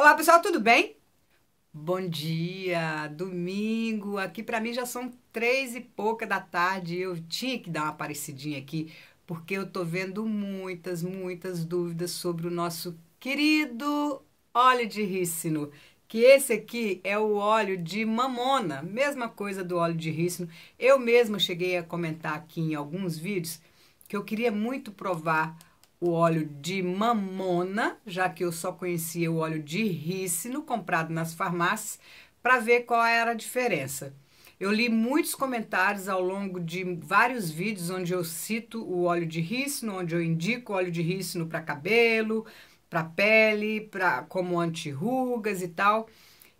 Olá pessoal, tudo bem? Bom dia, domingo. Aqui para mim já são três e pouca da tarde. Eu tinha que dar uma parecidinha aqui porque eu tô vendo muitas, muitas dúvidas sobre o nosso querido óleo de rícino. Que esse aqui é o óleo de mamona, mesma coisa do óleo de rícino. Eu mesma cheguei a comentar aqui em alguns vídeos que eu queria muito provar o óleo de mamona, já que eu só conhecia o óleo de rícino comprado nas farmácias, para ver qual era a diferença. Eu li muitos comentários ao longo de vários vídeos onde eu cito o óleo de rícino, onde eu indico óleo de rícino para cabelo, para pele, para como anti-rugas e tal.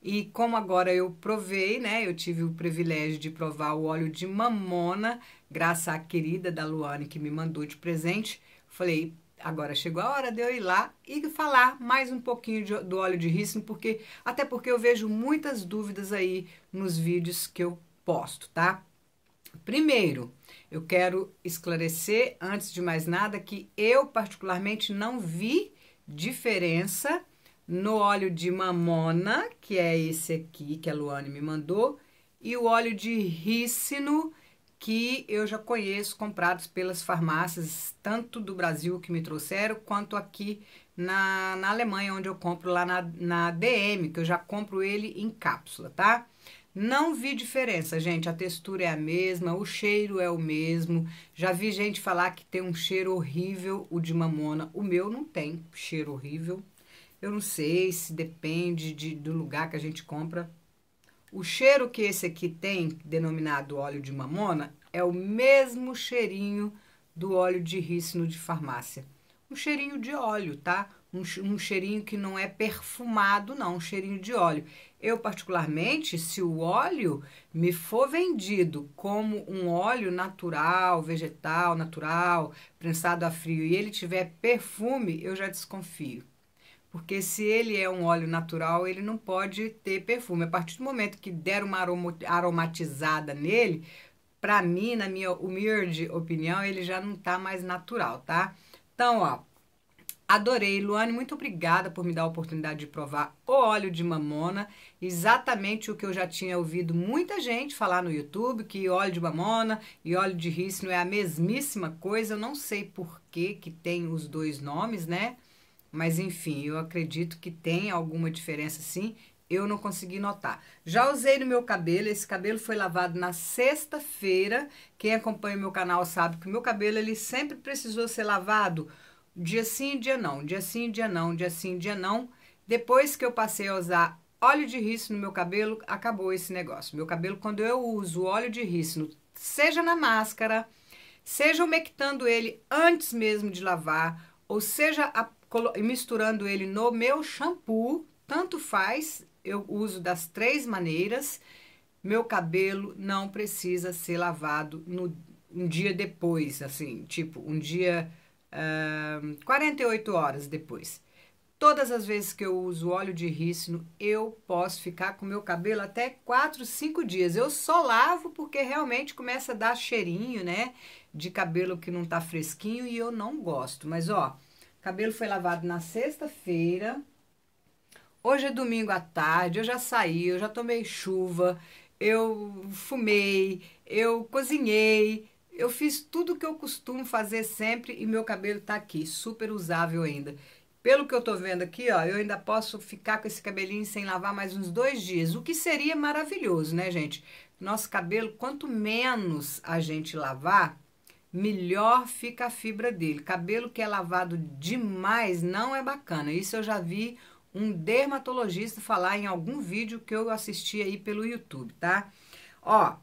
E como agora eu provei, né? Eu tive o privilégio de provar o óleo de mamona, graças à querida da Luane que me mandou de presente. Falei, Agora chegou a hora de eu ir lá e falar mais um pouquinho de, do óleo de rícino, porque até porque eu vejo muitas dúvidas aí nos vídeos que eu posto, tá? Primeiro, eu quero esclarecer antes de mais nada que eu particularmente não vi diferença no óleo de mamona, que é esse aqui que a Luane me mandou, e o óleo de rícino que eu já conheço comprados pelas farmácias, tanto do Brasil que me trouxeram, quanto aqui na, na Alemanha, onde eu compro lá na, na DM, que eu já compro ele em cápsula, tá? Não vi diferença, gente. A textura é a mesma, o cheiro é o mesmo. Já vi gente falar que tem um cheiro horrível o de mamona. O meu não tem cheiro horrível. Eu não sei se depende de, do lugar que a gente compra. O cheiro que esse aqui tem, denominado óleo de mamona, é o mesmo cheirinho do óleo de rícino de farmácia. Um cheirinho de óleo, tá? Um, um cheirinho que não é perfumado, não, um cheirinho de óleo. Eu, particularmente, se o óleo me for vendido como um óleo natural, vegetal, natural, prensado a frio, e ele tiver perfume, eu já desconfio. Porque se ele é um óleo natural, ele não pode ter perfume. A partir do momento que der uma aromatizada nele, para mim, na minha humilde opinião, ele já não tá mais natural, tá? Então, ó, adorei. Luane, muito obrigada por me dar a oportunidade de provar o óleo de mamona. Exatamente o que eu já tinha ouvido muita gente falar no YouTube, que óleo de mamona e óleo de rícino é a mesmíssima coisa. Eu não sei por que que tem os dois nomes, né? Mas enfim, eu acredito que tem alguma diferença sim. Eu não consegui notar. Já usei no meu cabelo, esse cabelo foi lavado na sexta-feira. Quem acompanha o meu canal sabe que o meu cabelo ele sempre precisou ser lavado dia sim, dia não, dia sim, dia não, dia sim, dia não. Depois que eu passei a usar óleo de rícino no meu cabelo, acabou esse negócio. Meu cabelo quando eu uso óleo de rícino, seja na máscara, seja umectando ele antes mesmo de lavar, ou seja, a misturando ele no meu shampoo, tanto faz, eu uso das três maneiras. Meu cabelo não precisa ser lavado no, um dia depois, assim, tipo, um dia uh, ah, 48 horas depois. Todas as vezes que eu uso óleo de rícino, eu posso ficar com meu cabelo até 4, 5 dias. Eu só lavo porque realmente começa a dar cheirinho, né? De cabelo que não tá fresquinho e eu não gosto. Mas, ó, cabelo foi lavado na sexta-feira. Hoje é domingo à tarde, eu já saí, eu já tomei chuva, eu fumei, eu cozinhei, eu fiz tudo o que eu costumo fazer sempre e meu cabelo tá aqui, super usável ainda. Pelo que eu tô vendo aqui, ó, eu ainda posso ficar com esse cabelinho sem lavar mais uns dois dias, o que seria maravilhoso, né, gente? Nosso cabelo, quanto menos a gente lavar, melhor fica a fibra dele. Cabelo que é lavado demais não é bacana. Isso eu já vi um dermatologista falar em algum vídeo que eu assisti aí pelo YouTube, tá? Ó,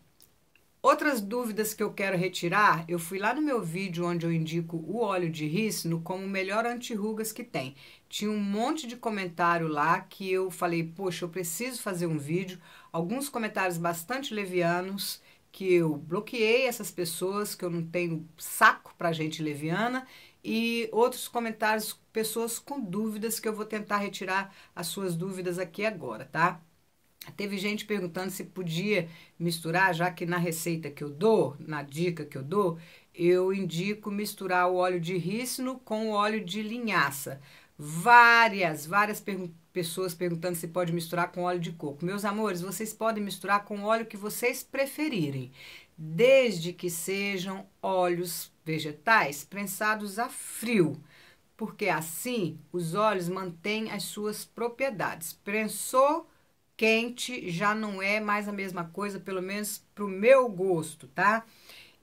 outras dúvidas que eu quero retirar, eu fui lá no meu vídeo onde eu indico o óleo de rícino como o melhor antirrugas que tem. Tinha um monte de comentário lá que eu falei, poxa, eu preciso fazer um vídeo. Alguns comentários bastante levianos, que eu bloqueei essas pessoas, que eu não tenho saco para gente leviana, e outros comentários, pessoas com dúvidas, que eu vou tentar retirar as suas dúvidas aqui agora, tá? Teve gente perguntando se podia misturar, já que na receita que eu dou, na dica que eu dou, eu indico misturar o óleo de rícino com o óleo de linhaça várias, várias pessoas perguntando se pode misturar com óleo de coco. Meus amores, vocês podem misturar com óleo que vocês preferirem, desde que sejam óleos vegetais prensados a frio, porque assim os óleos mantêm as suas propriedades. Prensou quente já não é mais a mesma coisa, pelo menos para o meu gosto, tá?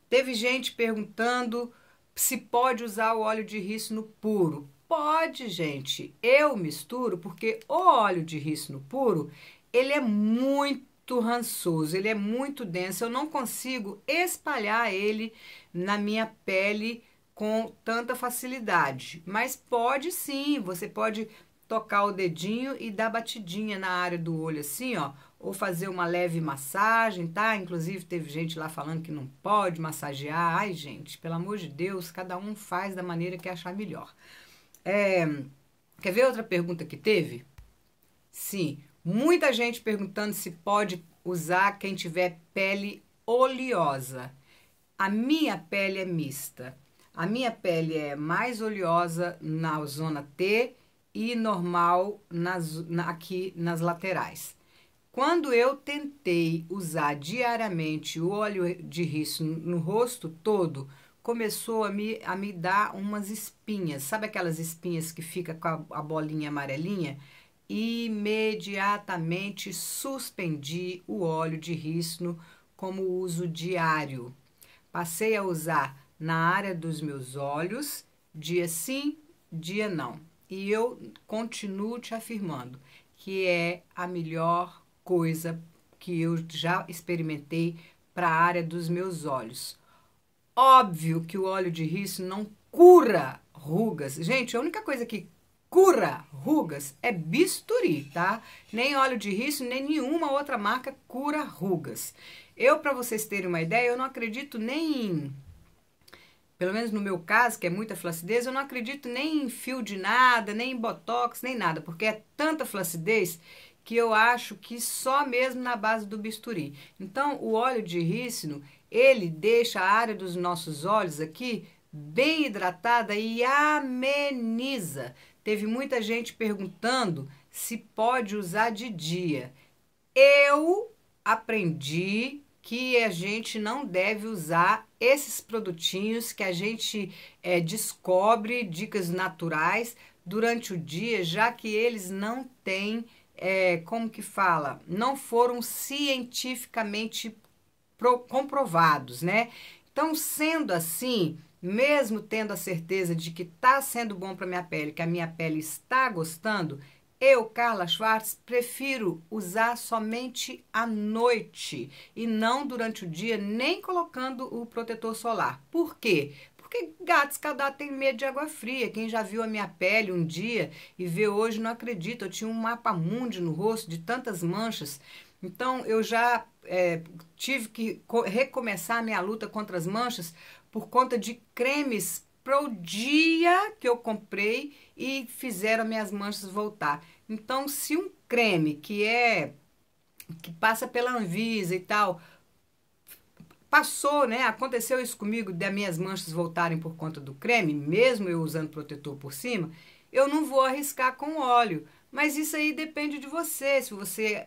Teve gente perguntando se pode usar o óleo de rícino puro. Pode, gente. Eu misturo porque o óleo de rícino puro, ele é muito rançoso, ele é muito denso. Eu não consigo espalhar ele na minha pele com tanta facilidade. Mas pode sim, você pode tocar o dedinho e dar batidinha na área do olho assim, ó, ou fazer uma leve massagem, tá? Inclusive teve gente lá falando que não pode massagear. Ai, gente, pelo amor de Deus, cada um faz da maneira que achar melhor. É, quer ver outra pergunta que teve? Sim, muita gente perguntando se pode usar quem tiver pele oleosa. A minha pele é mista. A minha pele é mais oleosa na zona T e normal nas, na, aqui nas laterais. Quando eu tentei usar diariamente o óleo de rícino no rosto todo, começou a me, a me dar umas espinhas. Sabe aquelas espinhas que fica com a, a bolinha amarelinha? Imediatamente suspendi o óleo de rícino como uso diário. Passei a usar na área dos meus olhos, dia sim, dia não. E eu continuo te afirmando que é a melhor coisa que eu já experimentei para a área dos meus olhos Óbvio que o óleo de rícino não cura rugas. Gente, a única coisa que cura rugas é bisturi, tá? Nem óleo de rícino, nem nenhuma outra marca cura rugas. Eu, para vocês terem uma ideia, eu não acredito nem em, pelo menos no meu caso, que é muita flacidez, eu não acredito nem em fio de nada, nem em botox, nem nada, porque é tanta flacidez que eu acho que só mesmo na base do bisturi. Então, o óleo de rícino, ele deixa a área dos nossos olhos aqui bem hidratada e ameniza. Teve muita gente perguntando se pode usar de dia. Eu aprendi que a gente não deve usar esses produtinhos que a gente é, descobre, dicas naturais, durante o dia, já que eles não têm, é, como que fala, não foram cientificamente comprovados, né? Então, sendo assim, mesmo tendo a certeza de que está sendo bom para minha pele, que a minha pele está gostando, eu, Carla Schwartz, prefiro usar somente à noite e não durante o dia, nem colocando o protetor solar. Por quê? Porque gatos cadáver tem medo de água fria. Quem já viu a minha pele um dia e vê hoje não acredita. Eu tinha um mapa mundi no rosto de tantas manchas. Então, eu já é, tive que recomeçar a minha luta contra as manchas por conta de cremes pro dia que eu comprei e fizeram minhas manchas voltar. Então, se um creme que é que passa pela Anvisa e tal, passou, né? Aconteceu isso comigo de minhas manchas voltarem por conta do creme, mesmo eu usando protetor por cima, eu não vou arriscar com óleo. Mas isso aí depende de você, se você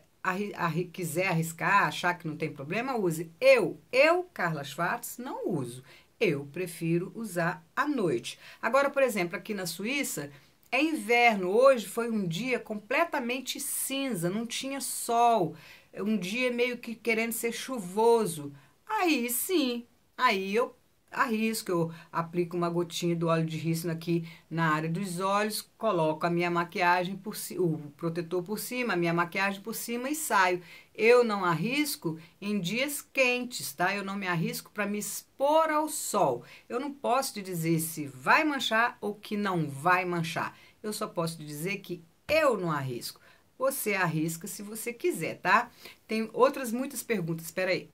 arri quiser arriscar, achar que não tem problema, use. Eu, eu, Carla Schwartz, não uso. Eu prefiro usar à noite. Agora, por exemplo, aqui na Suíça é inverno. Hoje foi um dia completamente cinza, não tinha sol. Um dia meio que querendo ser chuvoso. Aí sim, aí eu arrisco, eu aplico uma gotinha do óleo de rícino aqui na área dos olhos, coloco a minha maquiagem por cima, o protetor por cima, a minha maquiagem por cima e saio. Eu não arrisco em dias quentes, tá? Eu não me arrisco para me expor ao sol. Eu não posso te dizer se vai manchar ou que não vai manchar. Eu só posso te dizer que eu não arrisco. Você arrisca se você quiser, tá? Tem outras muitas perguntas, espera aí.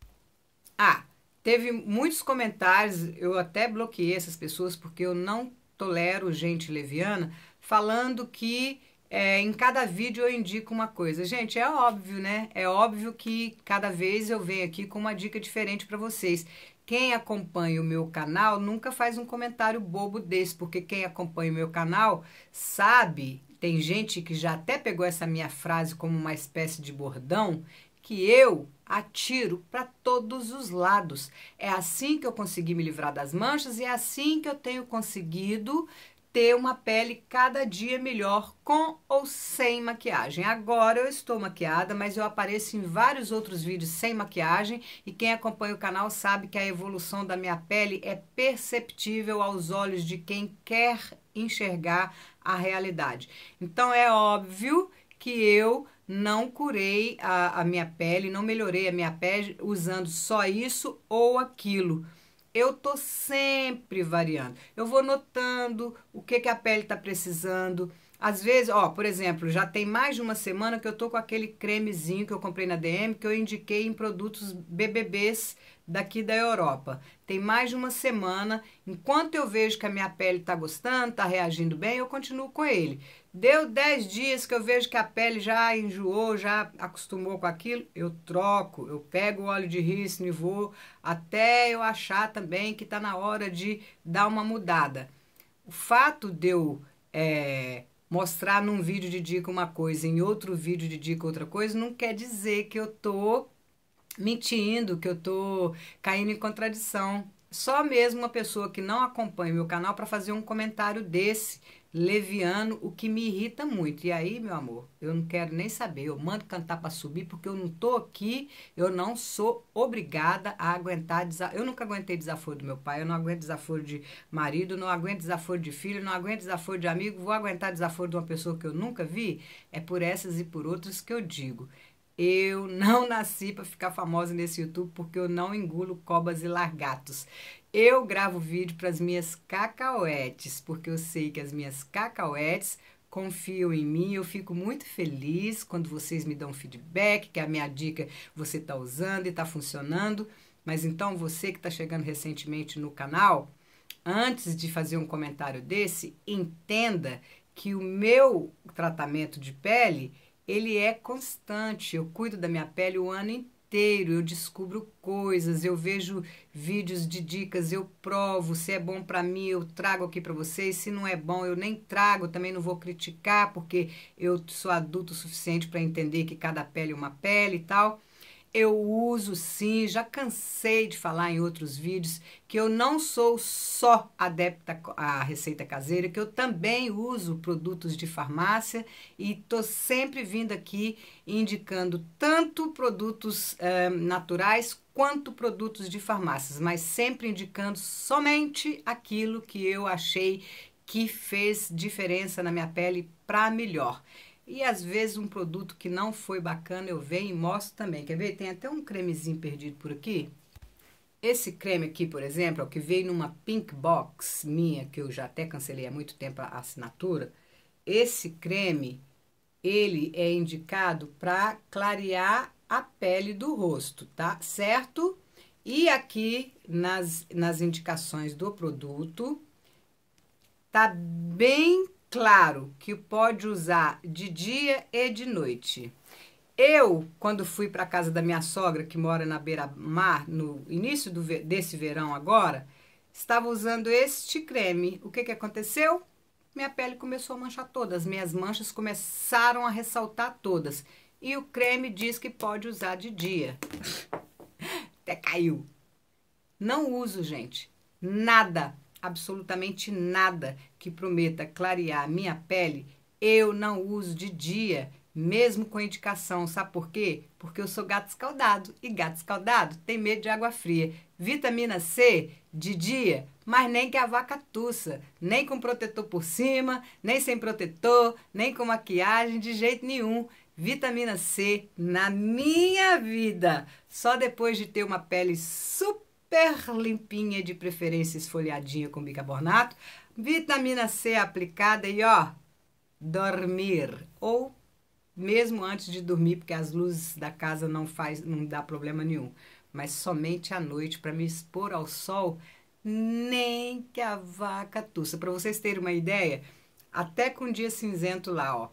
Ah, Teve muitos comentários, eu até bloqueei essas pessoas porque eu não tolero gente leviana, falando que é, em cada vídeo eu indico uma coisa. Gente, é óbvio, né? É óbvio que cada vez eu venho aqui com uma dica diferente para vocês. Quem acompanha o meu canal nunca faz um comentário bobo desse, porque quem acompanha o meu canal sabe, tem gente que já até pegou essa minha frase como uma espécie de bordão que eu atiro para todos os lados. É assim que eu consegui me livrar das manchas e é assim que eu tenho conseguido ter uma pele cada dia melhor com ou sem maquiagem. Agora eu estou maquiada, mas eu apareço em vários outros vídeos sem maquiagem e quem acompanha o canal sabe que a evolução da minha pele é perceptível aos olhos de quem quer enxergar a realidade. Então é óbvio que eu não curei a, a minha pele, não melhorei a minha pele usando só isso ou aquilo. Eu tô sempre variando. Eu vou notando o que, que a pele tá precisando. Às vezes, ó, por exemplo, já tem mais de uma semana que eu tô com aquele cremezinho que eu comprei na DM, que eu indiquei em produtos BBBs daqui da Europa. Tem mais de uma semana, enquanto eu vejo que a minha pele tá gostando, tá reagindo bem, eu continuo com ele. Deu 10 dias que eu vejo que a pele já enjoou, já acostumou com aquilo, eu troco, eu pego o óleo de rícino e vou até eu achar também que está na hora de dar uma mudada. O fato de eu é, mostrar num vídeo de dica uma coisa, em outro vídeo de dica outra coisa, não quer dizer que eu tô mentindo, que eu tô caindo em contradição só mesmo uma pessoa que não acompanha meu canal para fazer um comentário desse leviano, o que me irrita muito. E aí, meu amor, eu não quero nem saber. Eu mando cantar para subir porque eu não tô aqui, eu não sou obrigada a aguentar desaforo. Eu nunca aguentei desaforo do meu pai, eu não aguento desaforo de marido, não aguento desaforo de filho, não aguento desaforo de amigo. Vou aguentar desaforo de uma pessoa que eu nunca vi? É por essas e por outras que eu digo. Eu não nasci para ficar famosa nesse YouTube porque eu não engulo cobras e largatos. Eu gravo vídeo para as minhas cacauetes, porque eu sei que as minhas cacauetes confiam em mim. Eu fico muito feliz quando vocês me dão feedback, que é a minha dica você está usando e está funcionando. Mas então você que está chegando recentemente no canal, antes de fazer um comentário desse, entenda que o meu tratamento de pele ele é constante. Eu cuido da minha pele o ano inteiro, eu descubro coisas, eu vejo vídeos de dicas, eu provo. Se é bom para mim, eu trago aqui para vocês. Se não é bom, eu nem trago, também não vou criticar, porque eu sou adulto o suficiente para entender que cada pele é uma pele e tal. Eu uso sim, já cansei de falar em outros vídeos que eu não sou só adepta à receita caseira, que eu também uso produtos de farmácia e tô sempre vindo aqui indicando tanto produtos eh, naturais quanto produtos de farmácias, mas sempre indicando somente aquilo que eu achei que fez diferença na minha pele para melhor. E às vezes um produto que não foi bacana eu venho e mostro também. Quer ver? Tem até um cremezinho perdido por aqui. Esse creme aqui, por exemplo, é o que veio numa pink box minha, que eu já até cancelei há muito tempo a assinatura. Esse creme, ele é indicado para clarear a pele do rosto, tá? Certo? E aqui nas, nas indicações do produto, tá bem claro que pode usar de dia e de noite. Eu, quando fui para a casa da minha sogra, que mora na beira-mar, no início do, desse verão agora, estava usando este creme. O que, que aconteceu? Minha pele começou a manchar todas, minhas manchas começaram a ressaltar todas. E o creme diz que pode usar de dia. Até caiu. Não uso, gente. Nada absolutamente nada que prometa clarear minha pele, eu não uso de dia, mesmo com indicação. Sabe por quê? Porque eu sou gato escaldado e gato escaldado tem medo de água fria. Vitamina C de dia, mas nem que a vaca tussa, nem com protetor por cima, nem sem protetor, nem com maquiagem, de jeito nenhum. Vitamina C na minha vida, só depois de ter uma pele super super limpinha, de preferência esfoliadinha com bicarbonato, vitamina C aplicada e ó, dormir ou mesmo antes de dormir, porque as luzes da casa não faz, não dá problema nenhum, mas somente à noite para me expor ao sol, nem que a vaca tussa. Para vocês terem uma ideia, até com dia cinzento lá, ó,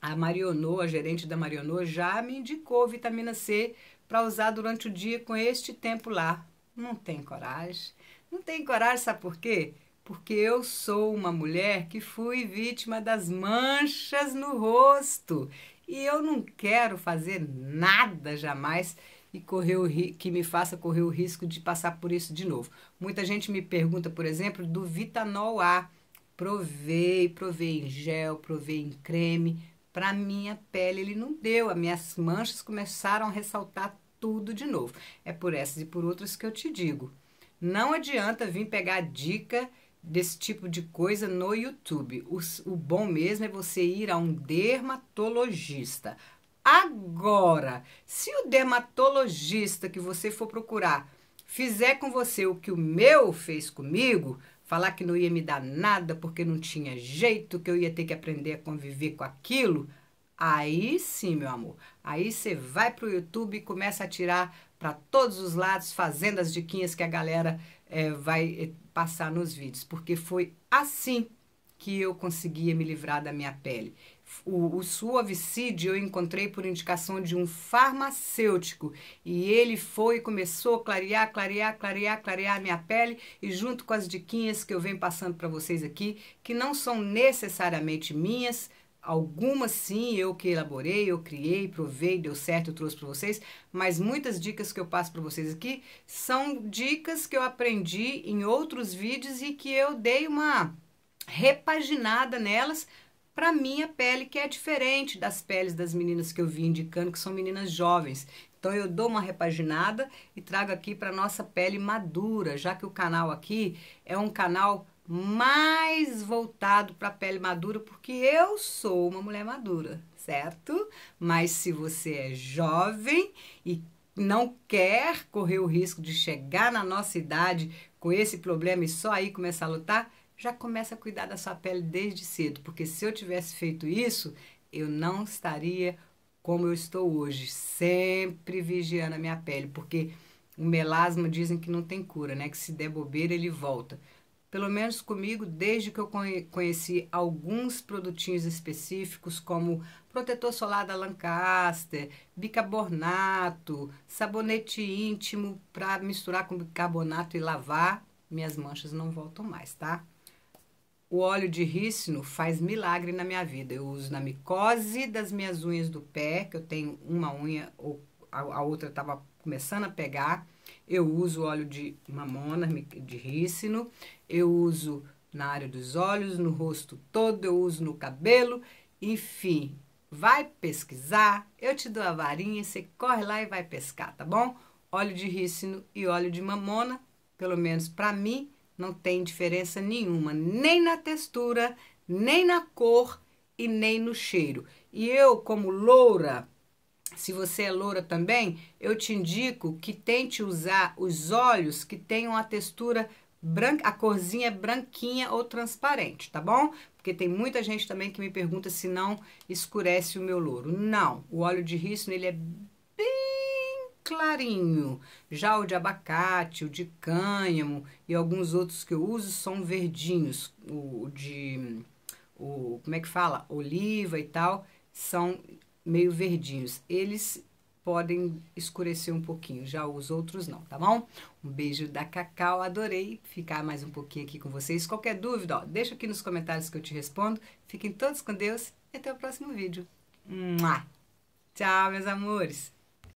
a Marionô, a gerente da Marionô, já me indicou vitamina C para usar durante o dia com este tempo lá, não tem coragem. Não tem coragem, sabe por quê? Porque eu sou uma mulher que fui vítima das manchas no rosto e eu não quero fazer nada jamais e correr o que me faça correr o risco de passar por isso de novo. Muita gente me pergunta, por exemplo, do Vitanol A. Provei, provei em gel, provei em creme, para minha pele ele não deu. As minhas manchas começaram a ressaltar tudo de novo. É por essas e por outras que eu te digo. Não adianta vir pegar dica desse tipo de coisa no YouTube. O, o bom mesmo é você ir a um dermatologista. Agora, se o dermatologista que você for procurar fizer com você o que o meu fez comigo, falar que não ia me dar nada porque não tinha jeito, que eu ia ter que aprender a conviver com aquilo, Aí sim, meu amor. Aí você vai pro YouTube e começa a tirar para todos os lados, fazendo as diquinhas que a galera é, vai eh, passar nos vídeos. Porque foi assim que eu conseguia me livrar da minha pele. O, o suavicídio eu encontrei por indicação de um farmacêutico e ele foi e começou a clarear, clarear, clarear, clarear a minha pele e junto com as diquinhas que eu venho passando para vocês aqui, que não são necessariamente minhas, Algumas sim, eu que elaborei, eu criei, provei, deu certo, eu trouxe para vocês, mas muitas dicas que eu passo para vocês aqui são dicas que eu aprendi em outros vídeos e que eu dei uma repaginada nelas para minha pele, que é diferente das peles das meninas que eu vi indicando, que são meninas jovens. Então eu dou uma repaginada e trago aqui para nossa pele madura, já que o canal aqui é um canal mais voltado para a pele madura, porque eu sou uma mulher madura, certo? Mas se você é jovem e não quer correr o risco de chegar na nossa idade com esse problema e só aí começar a lutar, já começa a cuidar da sua pele desde cedo, porque se eu tivesse feito isso, eu não estaria como eu estou hoje, sempre vigiando a minha pele, porque o melasma dizem que não tem cura, né? Que se der bobeira ele volta pelo menos comigo, desde que eu conheci alguns produtinhos específicos, como protetor solar da Lancaster, bicarbonato, sabonete íntimo para misturar com bicarbonato e lavar, minhas manchas não voltam mais, tá? O óleo de rícino faz milagre na minha vida. Eu uso na micose das minhas unhas do pé, que eu tenho uma unha ou a outra estava começando a pegar eu uso óleo de mamona, de rícino, eu uso na área dos olhos, no rosto todo, eu uso no cabelo, enfim. Vai pesquisar, eu te dou a varinha, você corre lá e vai pescar, tá bom? Óleo de rícino e óleo de mamona, pelo menos para mim, não tem diferença nenhuma, nem na textura, nem na cor e nem no cheiro. E eu, como loura, se você é loura também, eu te indico que tente usar os olhos que tenham a textura branca, a corzinha é branquinha ou transparente, tá bom? Porque tem muita gente também que me pergunta se não escurece o meu louro. Não, o óleo de rícino ele é bem clarinho. Já o de abacate, o de cânhamo e alguns outros que eu uso são verdinhos. O de o como é que fala? Oliva e tal, são meio verdinhos. Eles podem escurecer um pouquinho, já os outros não, tá bom? Um beijo da Cacau, adorei ficar mais um pouquinho aqui com vocês. Qualquer dúvida, ó, deixa aqui nos comentários que eu te respondo. Fiquem todos com Deus e até o próximo vídeo. Mua! Tchau, meus amores!